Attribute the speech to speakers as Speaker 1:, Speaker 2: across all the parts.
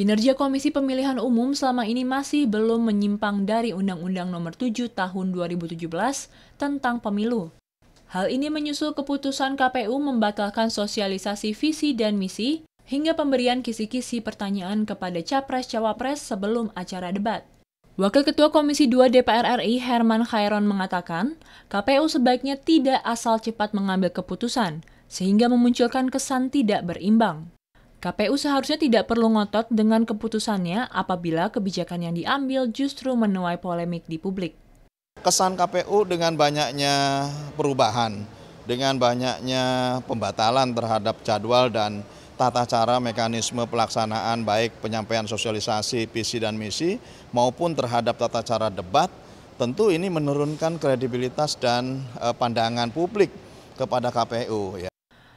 Speaker 1: Kinerja Komisi Pemilihan Umum selama ini masih belum menyimpang dari Undang-Undang Nomor 7 Tahun 2017 tentang Pemilu. Hal ini menyusul keputusan KPU membatalkan sosialisasi visi dan misi hingga pemberian kisi-kisi pertanyaan kepada capres-cawapres sebelum acara debat. Wakil Ketua Komisi 2 DPR RI Herman Khairon mengatakan, KPU sebaiknya tidak asal cepat mengambil keputusan, sehingga memunculkan kesan tidak berimbang. KPU seharusnya tidak perlu ngotot dengan keputusannya apabila kebijakan yang diambil justru menuai polemik di publik.
Speaker 2: Kesan KPU dengan banyaknya perubahan, dengan banyaknya pembatalan terhadap jadwal dan tata cara mekanisme pelaksanaan baik penyampaian sosialisasi visi dan misi maupun terhadap tata cara debat tentu ini menurunkan kredibilitas dan eh, pandangan publik kepada KPU ya.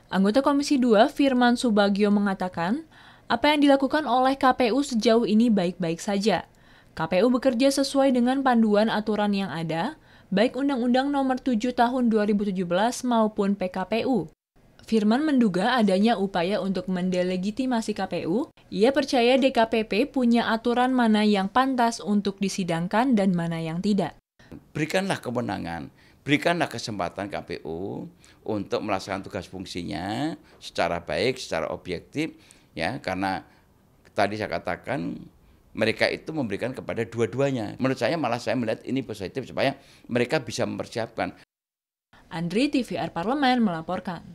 Speaker 1: Anggota Komisi 2 Firman Subagio mengatakan, apa yang dilakukan oleh KPU sejauh ini baik-baik saja. KPU bekerja sesuai dengan panduan aturan yang ada, baik Undang-Undang Nomor 7 Tahun 2017 maupun PKPU. Firman menduga adanya upaya untuk mendelegitimasi KPU. Ia percaya DKPP punya aturan mana yang pantas untuk disidangkan dan mana yang tidak.
Speaker 3: Berikanlah kemenangan, berikanlah kesempatan KPU untuk melaksanakan tugas fungsinya secara baik, secara objektif, ya karena tadi saya katakan mereka itu memberikan kepada dua-duanya. Menurut saya malah saya melihat ini positif supaya mereka bisa mempersiapkan.
Speaker 1: Andri TVR Parlemen melaporkan.